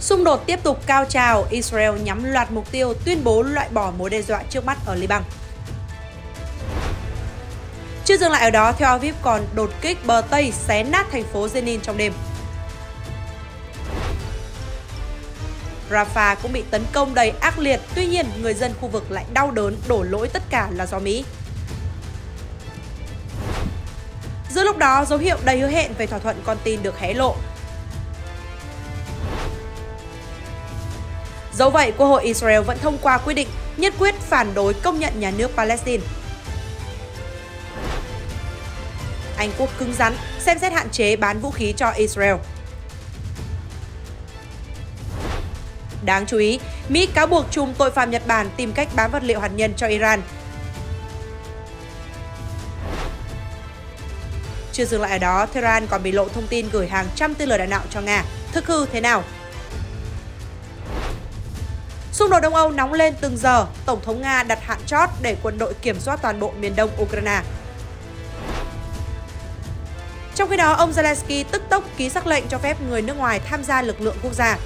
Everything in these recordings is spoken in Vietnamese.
Xung đột tiếp tục cao trào, Israel nhắm loạt mục tiêu tuyên bố loại bỏ mối đe dọa trước mắt ở Liban. Chưa dừng lại ở đó, theo Aviv còn đột kích bờ Tây xé nát thành phố Jenin trong đêm. Rafah cũng bị tấn công đầy ác liệt, tuy nhiên người dân khu vực lại đau đớn đổ lỗi tất cả là do Mỹ. Giữa lúc đó, dấu hiệu đầy hứa hẹn về thỏa thuận con tin được hé lộ. Dẫu vậy, Quốc hội Israel vẫn thông qua quyết định nhất quyết phản đối công nhận nhà nước Palestine. Anh Quốc cứng rắn xem xét hạn chế bán vũ khí cho Israel. Đáng chú ý, Mỹ cáo buộc chùm tội phạm Nhật Bản tìm cách bán vật liệu hạt nhân cho Iran. Chưa dừng lại ở đó, Tehran còn bị lộ thông tin gửi hàng trăm tên lửa đạn đạo cho Nga. Thực hư thế nào? Xung đột Đông Âu nóng lên từng giờ, Tổng thống Nga đặt hạn chót để quân đội kiểm soát toàn bộ miền đông Ukraine. Trong khi đó, ông Zelensky tức tốc ký sắc lệnh cho phép người nước ngoài tham gia lực lượng quốc gia.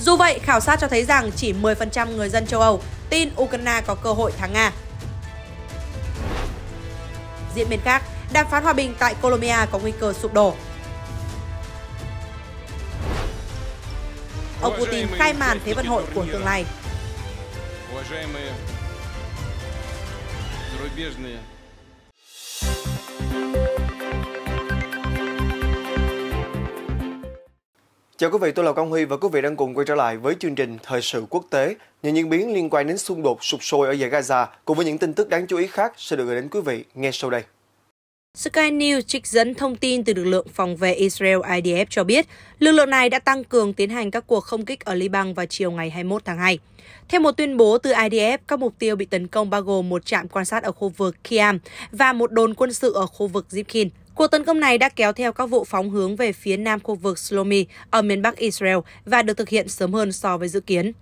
Dù vậy, khảo sát cho thấy rằng chỉ 10% người dân châu Âu tin Ukraine có cơ hội thắng Nga. Diễn biến khác, đàm phán hòa bình tại Colombia có nguy cơ sụp đổ ông Putin khai màn Thế vận hội của tương lai. Chào quý vị, tôi là Công Huy và quý vị đang cùng quay trở lại với chương trình Thời sự quốc tế. Những diễn biến liên quan đến xung đột sụp sôi ở giải Gaza cùng với những tin tức đáng chú ý khác sẽ được gửi đến quý vị ngay sau đây. Sky News trích dẫn thông tin từ lực lượng phòng vệ Israel IDF cho biết, lực lượng này đã tăng cường tiến hành các cuộc không kích ở Liban vào chiều ngày 21 tháng 2. Theo một tuyên bố từ IDF, các mục tiêu bị tấn công bao gồm một trạm quan sát ở khu vực Kiam và một đồn quân sự ở khu vực Zipkin. Cuộc tấn công này đã kéo theo các vụ phóng hướng về phía nam khu vực Slomi ở miền bắc Israel và được thực hiện sớm hơn so với dự kiến.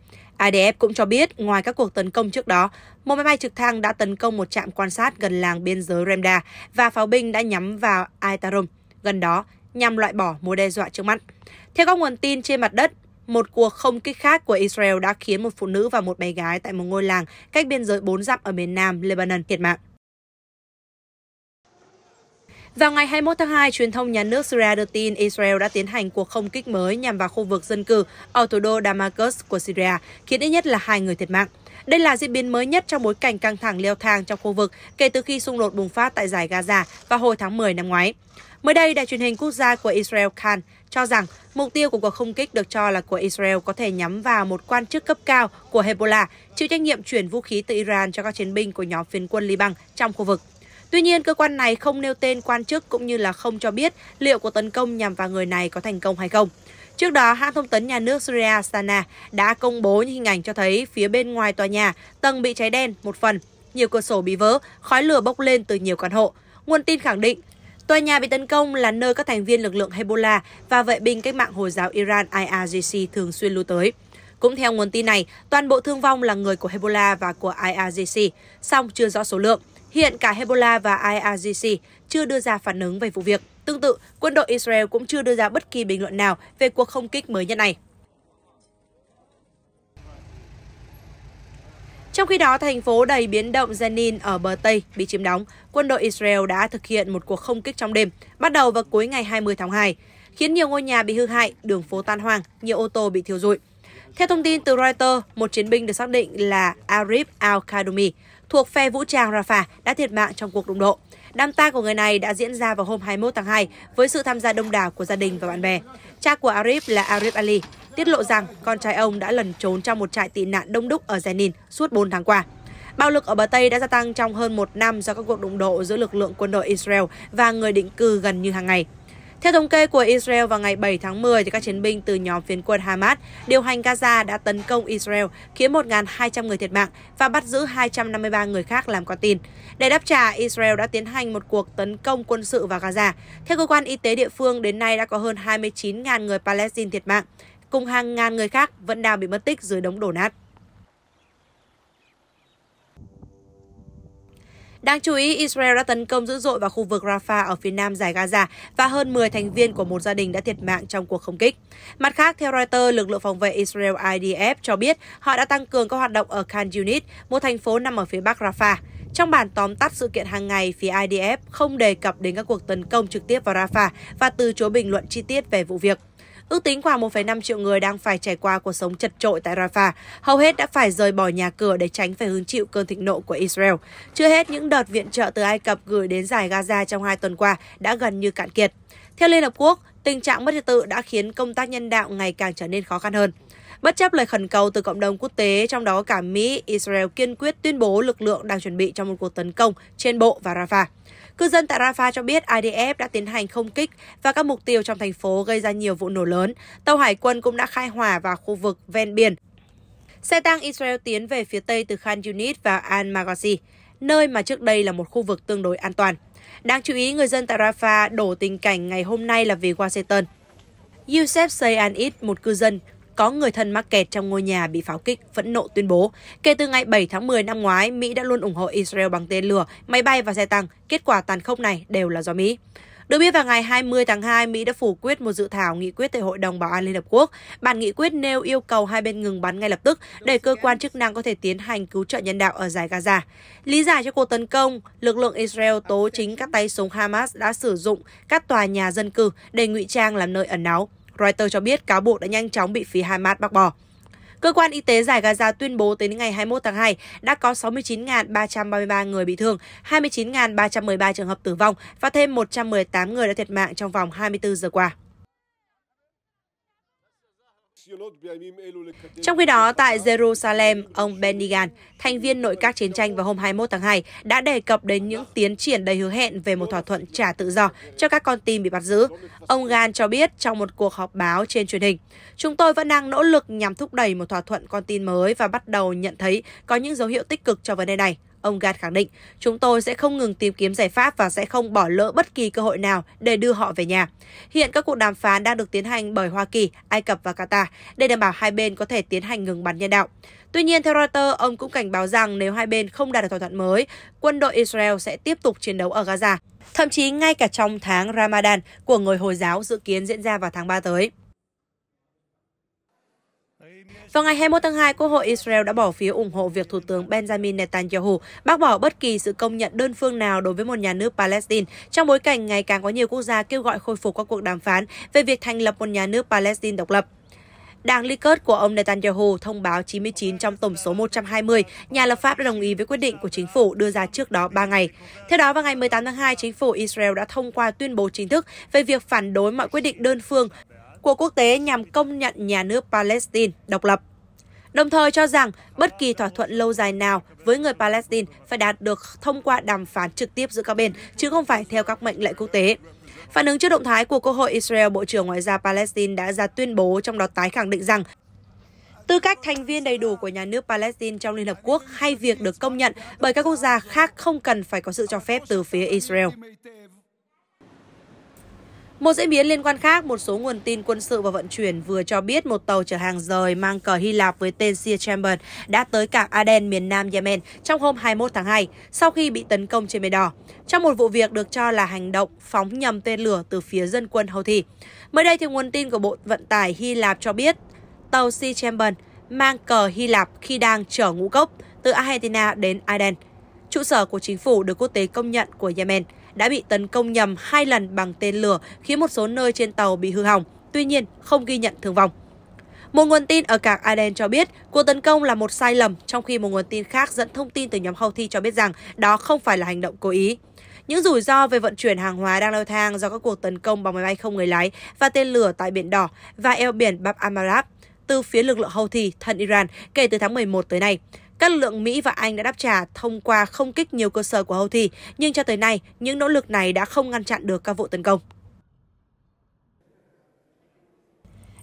IDF cũng cho biết, ngoài các cuộc tấn công trước đó, một máy bay trực thăng đã tấn công một trạm quan sát gần làng biên giới Remda và pháo binh đã nhắm vào Aitarom, gần đó nhằm loại bỏ mối đe dọa trước mắt. Theo các nguồn tin trên mặt đất, một cuộc không kích khác của Israel đã khiến một phụ nữ và một bé gái tại một ngôi làng cách biên giới 4 dặm ở miền nam Lebanon thiệt mạng. Vào ngày 21 tháng 2, truyền thông nhà nước Syria đưa tin Israel đã tiến hành cuộc không kích mới nhằm vào khu vực dân cư ở thủ đô Damascus của Syria, khiến ít nhất là hai người thiệt mạng. Đây là diễn biến mới nhất trong bối cảnh căng thẳng leo thang trong khu vực kể từ khi xung đột bùng phát tại giải Gaza vào hồi tháng 10 năm ngoái. Mới đây, đài truyền hình quốc gia của Israel Khan cho rằng mục tiêu của cuộc không kích được cho là của Israel có thể nhắm vào một quan chức cấp cao của Hezbollah chịu trách nhiệm chuyển vũ khí từ Iran cho các chiến binh của nhóm phiến quân Liban trong khu vực. Tuy nhiên, cơ quan này không nêu tên quan chức cũng như là không cho biết liệu cuộc tấn công nhằm vào người này có thành công hay không. Trước đó, hãng thông tấn nhà nước Syria Sana đã công bố những hình ảnh cho thấy phía bên ngoài tòa nhà, tầng bị cháy đen một phần, nhiều cửa sổ bị vỡ, khói lửa bốc lên từ nhiều căn hộ. Nguồn tin khẳng định, tòa nhà bị tấn công là nơi các thành viên lực lượng Hezbollah và vệ binh cách mạng Hồi giáo Iran IRGC thường xuyên lưu tới. Cũng theo nguồn tin này, toàn bộ thương vong là người của Hezbollah và của IRGC, song chưa rõ số lượng. Hiện cả Hezbollah và IRGC chưa đưa ra phản ứng về vụ việc. Tương tự, quân đội Israel cũng chưa đưa ra bất kỳ bình luận nào về cuộc không kích mới nhất này. Trong khi đó, thành phố đầy biến động Jenin ở bờ Tây bị chiếm đóng, quân đội Israel đã thực hiện một cuộc không kích trong đêm, bắt đầu vào cuối ngày 20 tháng 2, khiến nhiều ngôi nhà bị hư hại, đường phố tan hoang, nhiều ô tô bị thiêu rụi. Theo thông tin từ Reuters, một chiến binh được xác định là Arif al-Kadumi, thuộc phe vũ trang Rafah đã thiệt mạng trong cuộc đụng độ. Đám tang của người này đã diễn ra vào hôm 21 tháng 2 với sự tham gia đông đảo của gia đình và bạn bè. Cha của Arif là Arif Ali tiết lộ rằng con trai ông đã lẩn trốn trong một trại tị nạn đông đúc ở Jenin suốt 4 tháng qua. Bạo lực ở bờ Tây đã gia tăng trong hơn một năm do các cuộc đụng độ giữa lực lượng quân đội Israel và người định cư gần như hàng ngày. Theo thống kê của Israel vào ngày 7 tháng 10, thì các chiến binh từ nhóm phiến quân Hamas điều hành Gaza đã tấn công Israel, khiến 1.200 người thiệt mạng và bắt giữ 253 người khác làm con tin. Để đáp trả, Israel đã tiến hành một cuộc tấn công quân sự vào Gaza. Theo cơ quan y tế địa phương, đến nay đã có hơn 29.000 người Palestine thiệt mạng, cùng hàng ngàn người khác vẫn đang bị mất tích dưới đống đổ nát. Đáng chú ý, Israel đã tấn công dữ dội vào khu vực Rafah ở phía nam giải Gaza và hơn 10 thành viên của một gia đình đã thiệt mạng trong cuộc không kích. Mặt khác, theo Reuters, lực lượng phòng vệ Israel IDF cho biết họ đã tăng cường các hoạt động ở Khan Yunis, một thành phố nằm ở phía bắc Rafah. Trong bản tóm tắt sự kiện hàng ngày, phía IDF không đề cập đến các cuộc tấn công trực tiếp vào Rafah và từ chối bình luận chi tiết về vụ việc. Ước tính khoảng 1,5 triệu người đang phải trải qua cuộc sống chật trội tại Rafah, hầu hết đã phải rời bỏ nhà cửa để tránh phải hứng chịu cơn thịnh nộ của Israel. Chưa hết, những đợt viện trợ từ Ai Cập gửi đến giải Gaza trong hai tuần qua đã gần như cạn kiệt. Theo Liên Hợp Quốc, tình trạng mất trật tự đã khiến công tác nhân đạo ngày càng trở nên khó khăn hơn. Bất chấp lời khẩn cầu từ cộng đồng quốc tế, trong đó cả Mỹ, Israel kiên quyết tuyên bố lực lượng đang chuẩn bị cho một cuộc tấn công trên bộ và Rafah. Cư dân tại Rafah cho biết IDF đã tiến hành không kích và các mục tiêu trong thành phố gây ra nhiều vụ nổ lớn. Tàu hải quân cũng đã khai hỏa vào khu vực ven biển. Xe tăng Israel tiến về phía tây từ Khan Yunis và Al-Maghazi, nơi mà trước đây là một khu vực tương đối an toàn. Đáng chú ý, người dân tại Rafah đổ tình cảnh ngày hôm nay là vì Washington. Yusef Sayanit, một cư dân, có người thân mắc kẹt trong ngôi nhà bị pháo kích, phẫn nộ tuyên bố. Kể từ ngày 7 tháng 10 năm ngoái, Mỹ đã luôn ủng hộ Israel bằng tên lửa, máy bay và xe tăng. Kết quả tàn khốc này đều là do Mỹ. Được biết vào ngày 20 tháng 2, Mỹ đã phủ quyết một dự thảo nghị quyết tại Hội đồng Bảo an Liên Hợp Quốc. Bản nghị quyết nêu yêu cầu hai bên ngừng bắn ngay lập tức để cơ quan chức năng có thể tiến hành cứu trợ nhân đạo ở giải Gaza. Lý giải cho cuộc tấn công, lực lượng Israel tố chính các tay súng Hamas đã sử dụng các tòa nhà dân cư để ngụy trang làm nơi ẩn náu. Reuters cho biết cáo buộc đã nhanh chóng bị phía Hamas bác bỏ. Cơ quan y tế giải Gaza tuyên bố tới ngày 21 tháng 2 đã có 69.333 người bị thương, 29.313 trường hợp tử vong và thêm 118 người đã thiệt mạng trong vòng 24 giờ qua. Trong khi đó, tại Jerusalem, ông Benny Gantz, thành viên nội các chiến tranh vào hôm 21 tháng 2, đã đề cập đến những tiến triển đầy hứa hẹn về một thỏa thuận trả tự do cho các con tin bị bắt giữ. Ông Gantz cho biết trong một cuộc họp báo trên truyền hình, chúng tôi vẫn đang nỗ lực nhằm thúc đẩy một thỏa thuận con tin mới và bắt đầu nhận thấy có những dấu hiệu tích cực cho vấn đề này. Ông Gad khẳng định, chúng tôi sẽ không ngừng tìm kiếm giải pháp và sẽ không bỏ lỡ bất kỳ cơ hội nào để đưa họ về nhà. Hiện các cuộc đàm phán đang được tiến hành bởi Hoa Kỳ, Ai Cập và Qatar để đảm bảo hai bên có thể tiến hành ngừng bắn nhân đạo. Tuy nhiên, theo Reuters, ông cũng cảnh báo rằng nếu hai bên không đạt được thỏa thuận mới, quân đội Israel sẽ tiếp tục chiến đấu ở Gaza, thậm chí ngay cả trong tháng Ramadan của người Hồi giáo dự kiến diễn ra vào tháng 3 tới. Vào ngày 21 tháng 2, Quốc hội Israel đã bỏ phiếu ủng hộ việc Thủ tướng Benjamin Netanyahu bác bỏ bất kỳ sự công nhận đơn phương nào đối với một nhà nước Palestine trong bối cảnh ngày càng có nhiều quốc gia kêu gọi khôi phục các cuộc đàm phán về việc thành lập một nhà nước Palestine độc lập. Đảng Likud của ông Netanyahu thông báo 99 trong tổng số 120 nhà lập pháp đã đồng ý với quyết định của chính phủ đưa ra trước đó 3 ngày. Theo đó, vào ngày 18 tháng 2, chính phủ Israel đã thông qua tuyên bố chính thức về việc phản đối mọi quyết định đơn phương của quốc tế nhằm công nhận nhà nước Palestine độc lập. Đồng thời cho rằng bất kỳ thỏa thuận lâu dài nào với người Palestine phải đạt được thông qua đàm phán trực tiếp giữa các bên, chứ không phải theo các mệnh lệnh quốc tế. Phản ứng trước động thái của Quốc hội Israel, Bộ trưởng Ngoại giao Palestine đã ra tuyên bố trong đó tái khẳng định rằng tư cách thành viên đầy đủ của nhà nước Palestine trong Liên Hợp Quốc hay việc được công nhận bởi các quốc gia khác không cần phải có sự cho phép từ phía Israel. Một diễn biến liên quan khác, một số nguồn tin quân sự và vận chuyển vừa cho biết một tàu chở hàng rời mang cờ Hy Lạp với tên Sea Chamber đã tới cảng Aden miền nam Yemen trong hôm 21 tháng 2 sau khi bị tấn công trên Biển Đỏ, trong một vụ việc được cho là hành động phóng nhầm tên lửa từ phía dân quân Houthi. Mới đây, thì nguồn tin của Bộ Vận tải Hy Lạp cho biết tàu Sea Chamber mang cờ Hy Lạp khi đang chở ngũ cốc từ Argentina đến Aden, trụ sở của chính phủ được quốc tế công nhận của Yemen – đã bị tấn công nhầm hai lần bằng tên lửa khiến một số nơi trên tàu bị hư hỏng, tuy nhiên không ghi nhận thương vong. Một nguồn tin ở cảng Aden cho biết cuộc tấn công là một sai lầm, trong khi một nguồn tin khác dẫn thông tin từ nhóm Houthi cho biết rằng đó không phải là hành động cố ý. Những rủi ro về vận chuyển hàng hóa đang leo thang do các cuộc tấn công bằng máy bay không người lái và tên lửa tại Biển Đỏ và eo biển Bab Amarab từ phía lực lượng Houthi thân Iran kể từ tháng 11 tới nay. Các lượng Mỹ và Anh đã đáp trả thông qua không kích nhiều cơ sở của Houthi, nhưng cho tới nay, những nỗ lực này đã không ngăn chặn được các vụ tấn công.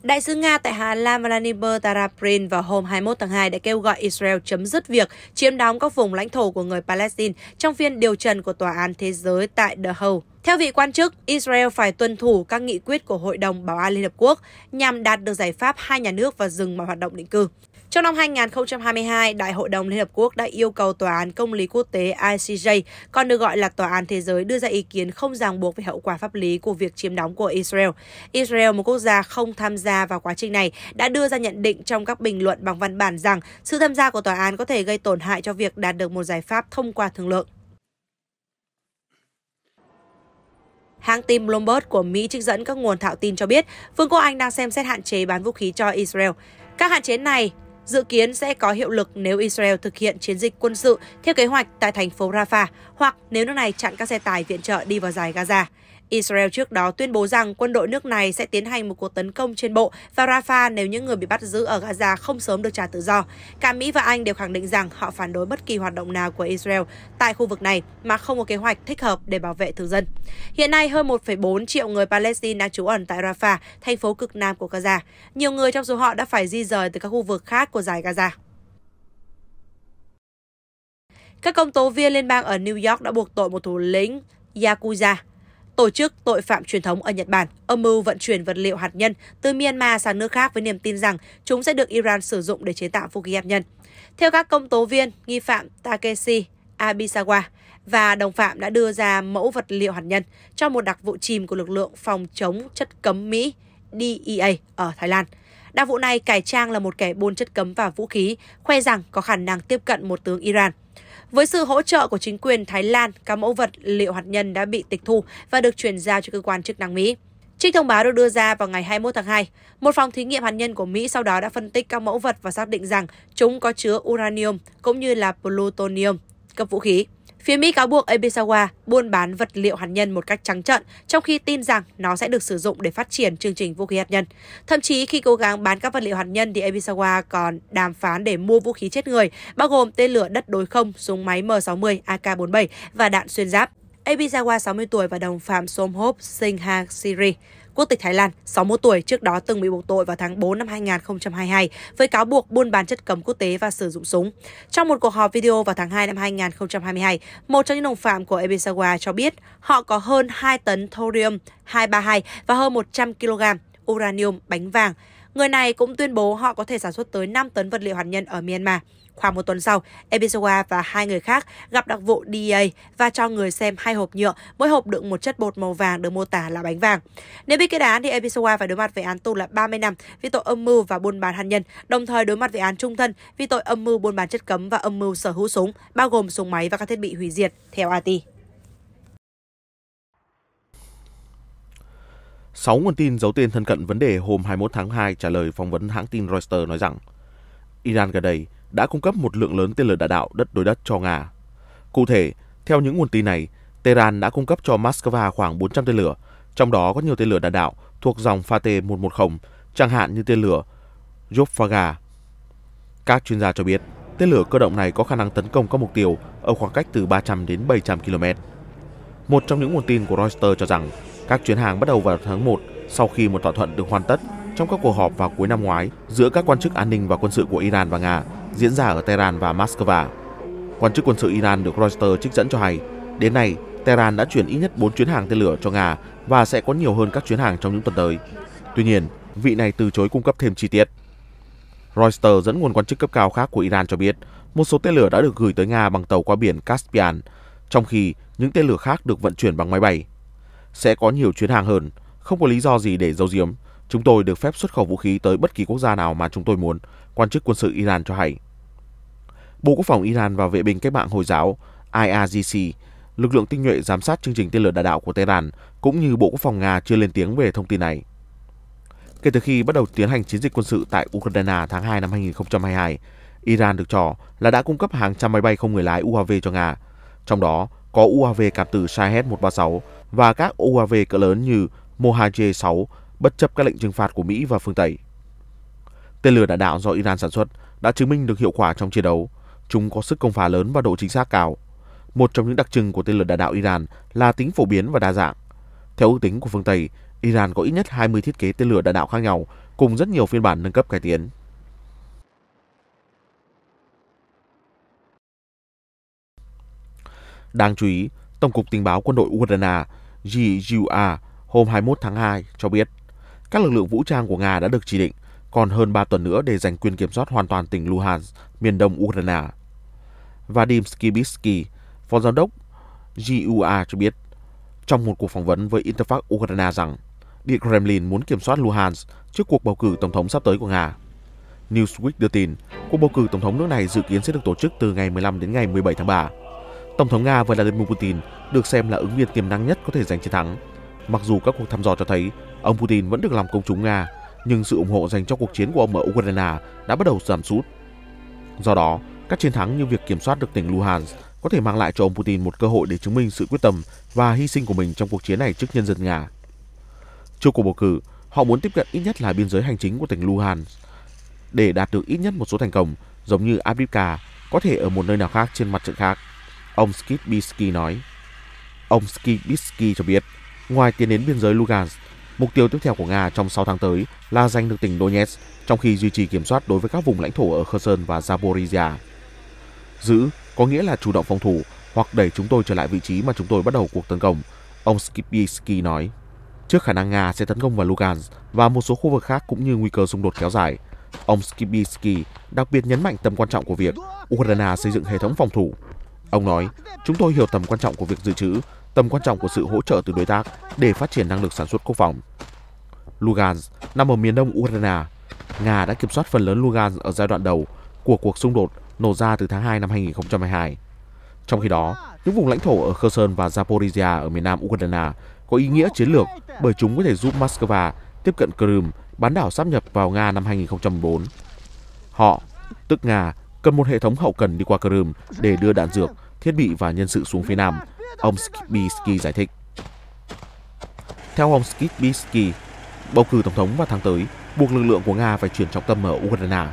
Đại sứ Nga tại Hà Lan Vladimir Taraprin vào hôm 21 tháng 2 đã kêu gọi Israel chấm dứt việc chiếm đóng các vùng lãnh thổ của người Palestine trong phiên điều trần của Tòa án Thế giới tại The Hague. Theo vị quan chức, Israel phải tuân thủ các nghị quyết của Hội đồng Bảo an Liên Hợp Quốc nhằm đạt được giải pháp hai nhà nước và dừng mọi hoạt động định cư. Trong năm 2022, Đại hội đồng Liên Hợp Quốc đã yêu cầu Tòa án Công lý Quốc tế ICJ, còn được gọi là Tòa án Thế giới, đưa ra ý kiến không ràng buộc về hậu quả pháp lý của việc chiếm đóng của Israel. Israel, một quốc gia không tham gia vào quá trình này, đã đưa ra nhận định trong các bình luận bằng văn bản rằng sự tham gia của tòa án có thể gây tổn hại cho việc đạt được một giải pháp thông qua thương lượng. Hãng tin Bloomberg của Mỹ trích dẫn các nguồn thạo tin cho biết, Vương quốc Anh đang xem xét hạn chế bán vũ khí cho Israel. Các hạn chế này dự kiến sẽ có hiệu lực nếu Israel thực hiện chiến dịch quân sự theo kế hoạch tại thành phố Rafah hoặc nếu nước này chặn các xe tải viện trợ đi vào giải Gaza. Israel trước đó tuyên bố rằng quân đội nước này sẽ tiến hành một cuộc tấn công trên bộ vào Rafah nếu những người bị bắt giữ ở Gaza không sớm được trả tự do. Cả Mỹ và Anh đều khẳng định rằng họ phản đối bất kỳ hoạt động nào của Israel tại khu vực này mà không có kế hoạch thích hợp để bảo vệ thường dân. Hiện nay, hơn 1,4 triệu người Palestine đang trú ẩn tại Rafah, thành phố cực nam của Gaza. Nhiều người trong số họ đã phải di rời từ các khu vực khác của giải Gaza. Các công tố viên liên bang ở New York đã buộc tội một thủ lĩnh Yakuza tổ chức tội phạm truyền thống ở Nhật Bản âm mưu vận chuyển vật liệu hạt nhân từ Myanmar sang nước khác với niềm tin rằng chúng sẽ được Iran sử dụng để chế tạo vũ khí hạt nhân. Theo các công tố viên, nghi phạm Takeshi Abisawa và đồng phạm đã đưa ra mẫu vật liệu hạt nhân trong một đặc vụ chìm của lực lượng phòng chống chất cấm Mỹ DEA ở Thái Lan. Đặc vụ này cải trang là một kẻ buôn chất cấm và vũ khí, khoe rằng có khả năng tiếp cận một tướng Iran. Với sự hỗ trợ của chính quyền Thái Lan, các mẫu vật liệu hạt nhân đã bị tịch thu và được chuyển giao cho cơ quan chức năng Mỹ. Trích thông báo được đưa ra vào ngày 21 tháng 2. Một phòng thí nghiệm hạt nhân của Mỹ sau đó đã phân tích các mẫu vật và xác định rằng chúng có chứa uranium cũng như là plutonium, cấp vũ khí. Phía Mỹ cáo buộc Ebisawa buôn bán vật liệu hạt nhân một cách trắng trợn, trong khi tin rằng nó sẽ được sử dụng để phát triển chương trình vũ khí hạt nhân. Thậm chí khi cố gắng bán các vật liệu hạt nhân thì Ebisawa còn đàm phán để mua vũ khí chết người, bao gồm tên lửa đất đối không, súng máy M60, AK-47 và đạn xuyên giáp. Ebisawa 60 tuổi và đồng phạm Somhop Singha Siri quốc tịch Thái Lan, 61 tuổi, trước đó từng bị buộc tội vào tháng 4 năm 2022 với cáo buộc buôn bán chất cấm quốc tế và sử dụng súng. Trong một cuộc họp video vào tháng 2 năm 2022, một trong những đồng phạm của Ebisawa cho biết họ có hơn 2 tấn thorium 232 và hơn 100 kg uranium bánh vàng Người này cũng tuyên bố họ có thể sản xuất tới 5 tấn vật liệu hạt nhân ở Myanmar. Khoảng một tuần sau, Ebisawa và hai người khác gặp đặc vụ DEA và cho người xem hai hộp nhựa, mỗi hộp đựng một chất bột màu vàng được mô tả là bánh vàng. Nếu bị kết án thì Ebisawa phải đối mặt với án tù là 30 năm vì tội âm mưu và buôn bán hạt nhân, đồng thời đối mặt với án trung thân vì tội âm mưu buôn bán chất cấm và âm mưu sở hữu súng, bao gồm súng máy và các thiết bị hủy diệt, theo AT. sáu nguồn tin giấu tên thân cận vấn đề hôm 21 tháng 2 trả lời phỏng vấn hãng tin Reuters nói rằng Iran gần đây đã cung cấp một lượng lớn tên lửa đạn đạo đất đối đất cho Nga. Cụ thể, theo những nguồn tin này, Tehran đã cung cấp cho Moscow khoảng 400 tên lửa, trong đó có nhiều tên lửa đạn đạo thuộc dòng Fate-110, chẳng hạn như tên lửa Yopfaga. Các chuyên gia cho biết, tên lửa cơ động này có khả năng tấn công các mục tiêu ở khoảng cách từ 300 đến 700 km. Một trong những nguồn tin của Reuters cho rằng các chuyến hàng bắt đầu vào tháng 1 sau khi một thỏa thuận được hoàn tất trong các cuộc họp vào cuối năm ngoái giữa các quan chức an ninh và quân sự của Iran và Nga diễn ra ở Tehran và Moscow. Quan chức quân sự Iran được Reuters trích dẫn cho hay, đến nay Tehran đã chuyển ít nhất 4 chuyến hàng tên lửa cho Nga và sẽ có nhiều hơn các chuyến hàng trong những tuần tới. Tuy nhiên, vị này từ chối cung cấp thêm chi tiết. Reuters dẫn nguồn quan chức cấp cao khác của Iran cho biết, một số tên lửa đã được gửi tới Nga bằng tàu qua biển Caspian, trong khi những tên lửa khác được vận chuyển bằng máy bay sẽ có nhiều chuyến hàng hơn, không có lý do gì để giấu giếm. Chúng tôi được phép xuất khẩu vũ khí tới bất kỳ quốc gia nào mà chúng tôi muốn, quan chức quân sự Iran cho hay. Bộ Quốc phòng Iran và Vệ binh Cách mạng Hồi giáo IRGC, lực lượng tinh nhuệ giám sát chương trình tên lửa đạn đạo của Tehran, cũng như Bộ Quốc phòng Nga chưa lên tiếng về thông tin này. Kể từ khi bắt đầu tiến hành chiến dịch quân sự tại Ukraine tháng 2 năm 2022, Iran được cho là đã cung cấp hàng trăm máy bay không người lái UAV cho Nga, trong đó có UAV cảm tử Shahed-136 và các UAV cỡ lớn như Moha 6 bất chấp các lệnh trừng phạt của Mỹ và phương Tây. Tên lửa đạn đạo do Iran sản xuất đã chứng minh được hiệu quả trong chiến đấu. Chúng có sức công phá lớn và độ chính xác cao. Một trong những đặc trưng của tên lửa đạn đạo Iran là tính phổ biến và đa dạng. Theo ước tính của phương Tây, Iran có ít nhất 20 thiết kế tên lửa đạn đạo khác nhau cùng rất nhiều phiên bản nâng cấp cải tiến. Đáng chú ý, Tổng cục Tình báo quân đội Ukraine GUR hôm 21 tháng 2 cho biết các lực lượng vũ trang của Nga đã được chỉ định còn hơn 3 tuần nữa để giành quyền kiểm soát hoàn toàn tỉnh Luhansk, miền đông Ukraine. Vadim Skibitsky, phó giám đốc GUA cho biết trong một cuộc phỏng vấn với Interfax Ukraine rằng Điện Kremlin muốn kiểm soát Luhansk trước cuộc bầu cử tổng thống sắp tới của Nga. Newsweek đưa tin, cuộc bầu cử tổng thống nước này dự kiến sẽ được tổ chức từ ngày 15 đến ngày 17 tháng 3. Tổng thống Nga Vladimir Putin được xem là ứng viên tiềm năng nhất có thể giành chiến thắng. Mặc dù các cuộc thăm dò cho thấy ông Putin vẫn được lòng công chúng Nga, nhưng sự ủng hộ dành cho cuộc chiến của ông ở Ukraine đã bắt đầu giảm sút. Do đó, các chiến thắng như việc kiểm soát được tỉnh Luhansk có thể mang lại cho ông Putin một cơ hội để chứng minh sự quyết tâm và hy sinh của mình trong cuộc chiến này trước nhân dân Nga. Trước cuộc bầu cử, họ muốn tiếp cận ít nhất là biên giới hành chính của tỉnh Luhansk. Để đạt được ít nhất một số thành công, giống như Abdivka, có thể ở một nơi nào khác trên mặt trận khác, Ông Skibitsky nói. Ông Skibitsky cho biết, ngoài tiến đến biên giới Lugansk, mục tiêu tiếp theo của Nga trong 6 tháng tới là giành được tỉnh Donetsk, trong khi duy trì kiểm soát đối với các vùng lãnh thổ ở Kherson và Zaporizhia. Giữ có nghĩa là chủ động phòng thủ hoặc đẩy chúng tôi trở lại vị trí mà chúng tôi bắt đầu cuộc tấn công, ông Skibitsky nói. Trước khả năng Nga sẽ tấn công vào Lugansk và một số khu vực khác cũng như nguy cơ xung đột kéo dài, ông Skibitsky đặc biệt nhấn mạnh tầm quan trọng của việc Ukraine xây dựng hệ thống phòng thủ Ông nói, chúng tôi hiểu tầm quan trọng của việc dự trữ, tầm quan trọng của sự hỗ trợ từ đối tác để phát triển năng lực sản xuất quốc phòng. Lugansk nằm ở miền đông Ukraine. Nga đã kiểm soát phần lớn Lugansk ở giai đoạn đầu của cuộc xung đột nổ ra từ tháng 2 năm 2022. Trong khi đó, những vùng lãnh thổ ở Kherson và Zaporizhia ở miền nam Ukraine có ý nghĩa chiến lược bởi chúng có thể giúp Moscow tiếp cận Crimea, bán đảo sáp nhập vào Nga năm 2014. Họ, tức Nga, cần một hệ thống hậu cần đi qua Crimea để đưa đạn dược, thiết bị và nhân sự xuống phía Nam, ông Skibitsky giải thích. Theo ông Skibitsky, bầu cử tổng thống vào tháng tới buộc lực lượng của Nga phải chuyển trọng tâm ở Ukraine.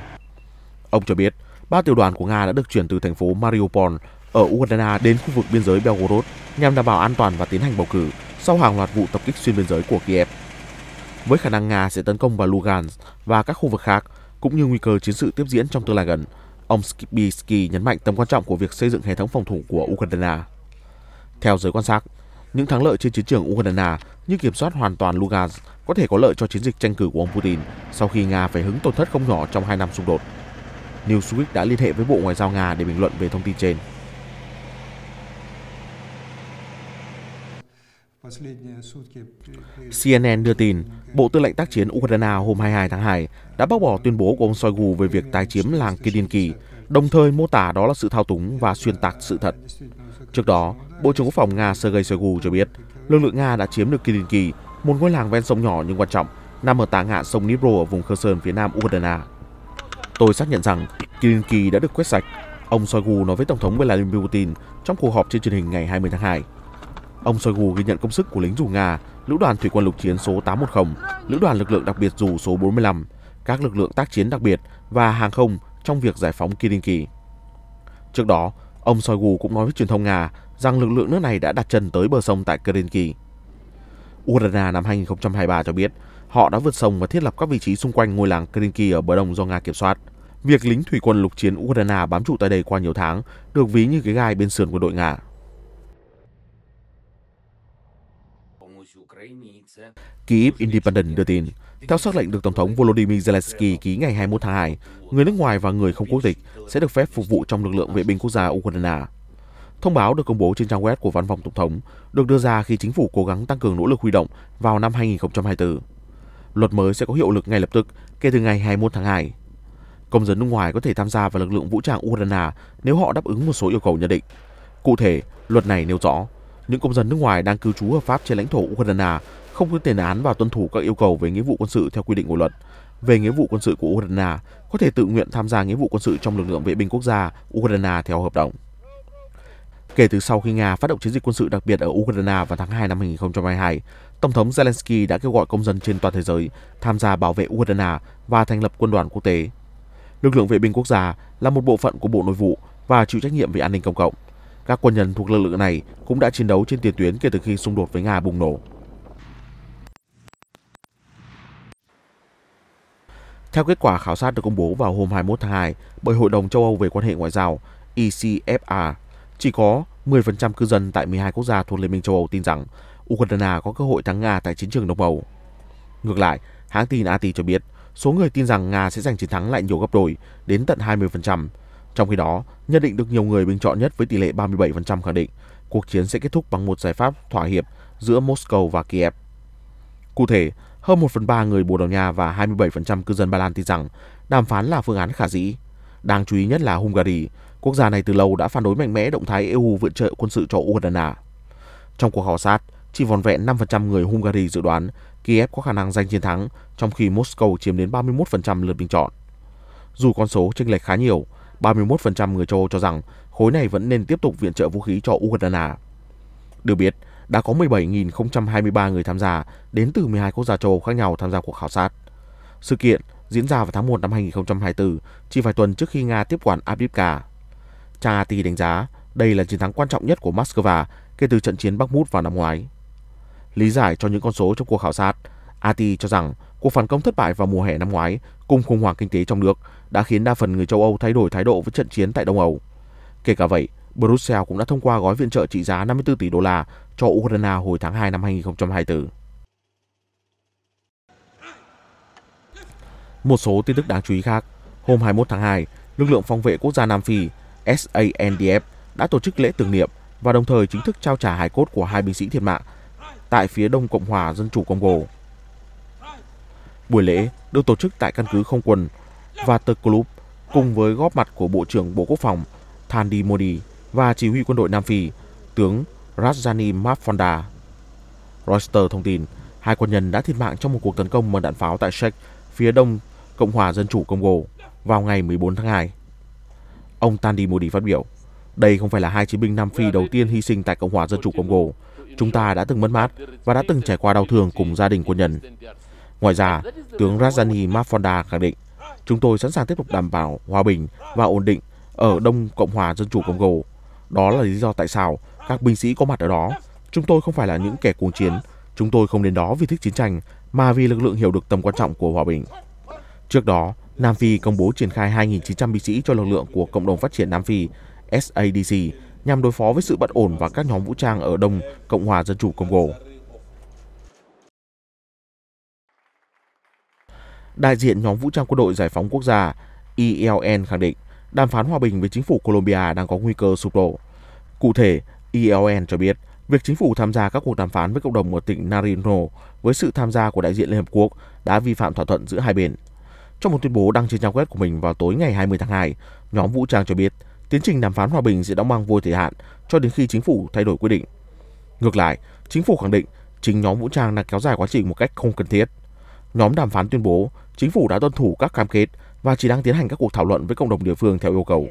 Ông cho biết, ba tiểu đoàn của Nga đã được chuyển từ thành phố Mariupol ở Ukraine đến khu vực biên giới Belgorod nhằm đảm bảo an toàn và tiến hành bầu cử sau hàng loạt vụ tập kích xuyên biên giới của Kiev. Với khả năng Nga sẽ tấn công vào Lugansk và các khu vực khác, cũng như nguy cơ chiến sự tiếp diễn trong tương lai gần, Ông Skibisky nhấn mạnh tầm quan trọng của việc xây dựng hệ thống phòng thủ của Ukraine. Theo giới quan sát, những thắng lợi trên chiến trường Ukraine như kiểm soát hoàn toàn Lugansk có thể có lợi cho chiến dịch tranh cử của ông Putin sau khi Nga phải hứng tổn thất không nhỏ trong hai năm xung đột. Newsweek đã liên hệ với Bộ Ngoại giao Nga để bình luận về thông tin trên. CNN đưa tin Bộ Tư lệnh Tác chiến Ukraine hôm 22 tháng 2 đã bác bỏ tuyên bố của ông Shoigu về việc tái chiếm làng Kidinki, đồng thời mô tả đó là sự thao túng và xuyên tạc sự thật. Trước đó, Bộ trưởng Quốc phòng Nga Sergei Shoigu cho biết lực lượng Nga đã chiếm được Kidinki, một ngôi làng ven sông nhỏ nhưng quan trọng, nằm ở tả ngạn sông Dnipro ở vùng Kherson phía nam Ukraine. Tôi xác nhận rằng Kidinki đã được quét sạch, ông Shoigu nói với Tổng thống Vladimir Putin trong cuộc họp trên truyền hình ngày 20 tháng 2. Ông Shoigu ghi nhận công sức của lính dù Nga Lữ đoàn Thủy quân lục chiến số 810, Lữ đoàn lực lượng đặc biệt dù số 45, các lực lượng tác chiến đặc biệt và hàng không trong việc giải phóng Kirinki. Trước đó, ông Shoigu cũng nói với truyền thông Nga rằng lực lượng nước này đã đặt chân tới bờ sông tại Kirinki. Ukraine năm 2023 cho biết họ đã vượt sông và thiết lập các vị trí xung quanh ngôi làng Kirinki ở bờ đông do Nga kiểm soát. Việc lính thủy quân lục chiến Ukraine bám trụ tại đây qua nhiều tháng được ví như cái gai bên sườn của đội Nga. Kyiv Independent đưa tin, theo sắc lệnh được Tổng thống Volodymyr Zelensky ký ngày 21 tháng 2, người nước ngoài và người không quốc tịch sẽ được phép phục vụ trong lực lượng vệ binh quốc gia Ukraine. Thông báo được công bố trên trang web của Văn phòng Tổng thống được đưa ra khi chính phủ cố gắng tăng cường nỗ lực huy động vào năm 2024. Luật mới sẽ có hiệu lực ngay lập tức kể từ ngày 21 tháng 2. Công dân nước ngoài có thể tham gia vào lực lượng vũ trang Ukraine nếu họ đáp ứng một số yêu cầu nhất định. Cụ thể, luật này nêu rõ, những công dân nước ngoài đang cư trú hợp pháp trên lãnh thổ Ukraine không có tiền án và tuân thủ các yêu cầu về nghĩa vụ quân sự theo quy định của luật. Về nghĩa vụ quân sự của Ukraine, có thể tự nguyện tham gia nghĩa vụ quân sự trong lực lượng vệ binh quốc gia Ukraine theo hợp đồng. Kể từ sau khi Nga phát động chiến dịch quân sự đặc biệt ở Ukraine vào tháng 2 năm 2022, Tổng thống Zelensky đã kêu gọi công dân trên toàn thế giới tham gia bảo vệ Ukraine và thành lập quân đoàn quốc tế. Lực lượng vệ binh quốc gia là một bộ phận của Bộ Nội vụ và chịu trách nhiệm về an ninh công cộng. Các quân nhân thuộc lực lượng này cũng đã chiến đấu trên tiền tuyến kể từ khi xung đột với Nga bùng nổ. Theo kết quả khảo sát được công bố vào hôm 21 tháng 2 bởi Hội đồng châu Âu về quan hệ ngoại giao ECFR, chỉ có 10% cư dân tại 12 quốc gia thuộc Liên minh châu Âu tin rằng Ukraine có cơ hội thắng Nga tại chiến trường Đông Âu. Ngược lại, hãng tin AT cho biết số người tin rằng Nga sẽ giành chiến thắng lại nhiều gấp đôi, đến tận 20%. Trong khi đó, nhận định được nhiều người bình chọn nhất với tỷ lệ 37% khẳng định cuộc chiến sẽ kết thúc bằng một giải pháp thỏa hiệp giữa Moscow và Kiev. Cụ thể, hơn 1 phần 3 người Bồ Đào Nha và 27% cư dân Ba Lan tin rằng đàm phán là phương án khả dĩ. Đáng chú ý nhất là Hungary, quốc gia này từ lâu đã phản đối mạnh mẽ động thái EU viện trợ quân sự cho Ukraine. Trong cuộc khảo sát, chỉ vòn vẹn 5% người Hungary dự đoán Kiev có khả năng giành chiến thắng, trong khi Moscow chiếm đến 31% lượt bình chọn. Dù con số chênh lệch khá nhiều, 31% người châu Âu cho rằng khối này vẫn nên tiếp tục viện trợ vũ khí cho Ukraine. Được biết, đã có 17.023 người tham gia đến từ 12 quốc gia châu Âu khác nhau tham gia cuộc khảo sát. Sự kiện diễn ra vào tháng 1 năm 2024, chỉ vài tuần trước khi Nga tiếp quản Avdiivka. Trang AT đánh giá đây là chiến thắng quan trọng nhất của Moscow kể từ trận chiến Bakhmut vào năm ngoái. Lý giải cho những con số trong cuộc khảo sát, AT cho rằng cuộc phản công thất bại vào mùa hè năm ngoái cùng khủng hoảng kinh tế trong nước đã khiến đa phần người châu Âu thay đổi thái độ với trận chiến tại Đông Âu. Kể cả vậy, Brussels cũng đã thông qua gói viện trợ trị giá 54 tỷ đô la cho Ukraine hồi tháng 2 năm 2024. Một số tin tức đáng chú ý khác. Hôm 21 tháng 2, lực lượng phòng vệ quốc gia Nam Phi SANDF đã tổ chức lễ tưởng niệm và đồng thời chính thức trao trả hài cốt của hai binh sĩ thiệt mạng tại phía đông Cộng hòa Dân chủ Congo. Buổi lễ được tổ chức tại căn cứ không quân và Club cùng với góp mặt của Bộ trưởng Bộ Quốc phòng Thandi Modi và chỉ huy quân đội Nam Phi, tướng Rajani Mapfonda. Reuters thông tin, hai quân nhân đã thiệt mạng trong một cuộc tấn công bằng đạn pháo tại Czech, phía đông Cộng hòa Dân chủ Congo vào ngày 14 tháng 2. Ông Tandi Modi phát biểu, đây không phải là hai chiến binh Nam Phi đầu tiên hy sinh tại Cộng hòa Dân chủ Congo. Chúng ta đã từng mất mát và đã từng trải qua đau thương cùng gia đình quân nhân. Ngoài ra, tướng Rajani Mafonda khẳng định, chúng tôi sẵn sàng tiếp tục đảm bảo hòa bình và ổn định ở Đông Cộng hòa Dân chủ Congo đó là lý do tại sao các binh sĩ có mặt ở đó. Chúng tôi không phải là những kẻ cuồng chiến. Chúng tôi không đến đó vì thích chiến tranh, mà vì lực lượng hiểu được tầm quan trọng của hòa bình. Trước đó, Nam Phi công bố triển khai 2.900 binh sĩ cho lực lượng của Cộng đồng Phát triển Nam Phi SADC nhằm đối phó với sự bất ổn và các nhóm vũ trang ở Đông Cộng hòa Dân chủ Congo. Đại diện nhóm vũ trang quân đội giải phóng quốc gia ELN khẳng định đàm phán hòa bình với chính phủ Colombia đang có nguy cơ sụp đổ. Cụ thể, ELN cho biết việc chính phủ tham gia các cuộc đàm phán với cộng đồng ở tỉnh Nariño với sự tham gia của đại diện Liên Hợp Quốc đã vi phạm thỏa thuận giữa hai bên. Trong một tuyên bố đăng trên trang web của mình vào tối ngày 20 tháng 2, nhóm vũ trang cho biết tiến trình đàm phán hòa bình sẽ đóng băng vô thời hạn cho đến khi chính phủ thay đổi quyết định. Ngược lại, chính phủ khẳng định chính nhóm vũ trang đang kéo dài quá trình một cách không cần thiết. Nhóm đàm phán tuyên bố chính phủ đã tuân thủ các cam kết và chỉ đang tiến hành các cuộc thảo luận với cộng đồng địa phương theo yêu cầu.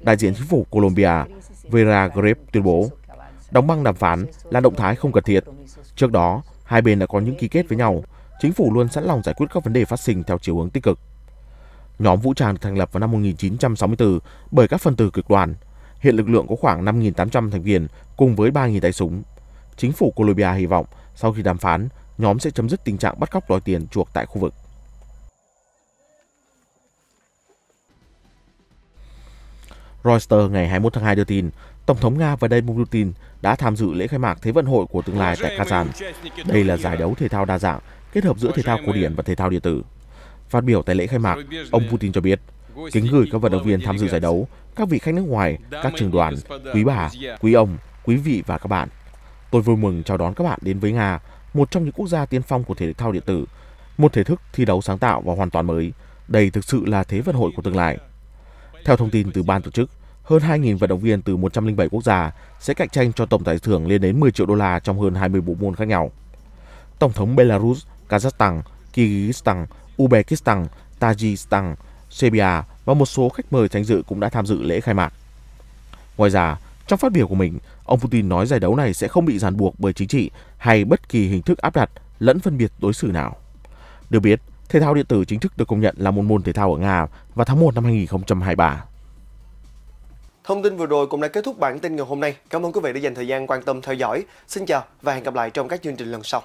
Đại diện chính phủ Colombia Vera Greb tuyên bố, đóng băng đàm phán là động thái không cần thiết. Trước đó, hai bên đã có những ký kết với nhau. Chính phủ luôn sẵn lòng giải quyết các vấn đề phát sinh theo chiều hướng tích cực. Nhóm vũ trang được thành lập vào năm 1964 bởi các phần tử cực đoan. Hiện lực lượng có khoảng 5.800 thành viên cùng với 3.000 tay súng. Chính phủ Colombia hy vọng sau khi đàm phán, nhóm sẽ chấm dứt tình trạng bắt cóc đòi tiền chuộc tại khu vực. Reuters ngày 21 tháng 2 đưa tin, Tổng thống Nga Vladimir Putin đã tham dự lễ khai mạc Thế vận hội của tương lai tại Kazan. Đây là giải đấu thể thao đa dạng, kết hợp giữa thể thao cổ điển và thể thao điện tử. Phát biểu tại lễ khai mạc, ông Putin cho biết, kính gửi các vận động viên tham dự giải đấu, các vị khách nước ngoài, các trường đoàn, quý bà, quý ông, quý vị và các bạn. Tôi vui mừng chào đón các bạn đến với Nga, một trong những quốc gia tiên phong của thể thao điện tử, một thể thức thi đấu sáng tạo và hoàn toàn mới. Đây thực sự là thế vận hội của tương lai. Theo thông tin từ ban tổ chức, hơn 2.000 vận động viên từ 107 quốc gia sẽ cạnh tranh cho tổng giải thưởng lên đến 10 triệu đô la trong hơn 20 bộ môn khác nhau. Tổng thống Belarus, Kazakhstan, Kyrgyzstan, Uzbekistan, Tajikistan, Serbia và một số khách mời tham dự cũng đã tham dự lễ khai mạc. Ngoài ra, trong phát biểu của mình, ông Putin nói giải đấu này sẽ không bị ràng buộc bởi chính trị hay bất kỳ hình thức áp đặt lẫn phân biệt đối xử nào. Được biết, thể thao điện tử chính thức được công nhận là một môn thể thao ở Nga vào tháng 1 năm 2023. Thông tin vừa rồi cũng đã kết thúc bản tin ngày hôm nay. Cảm ơn quý vị đã dành thời gian quan tâm theo dõi. Xin chào và hẹn gặp lại trong các chương trình lần sau.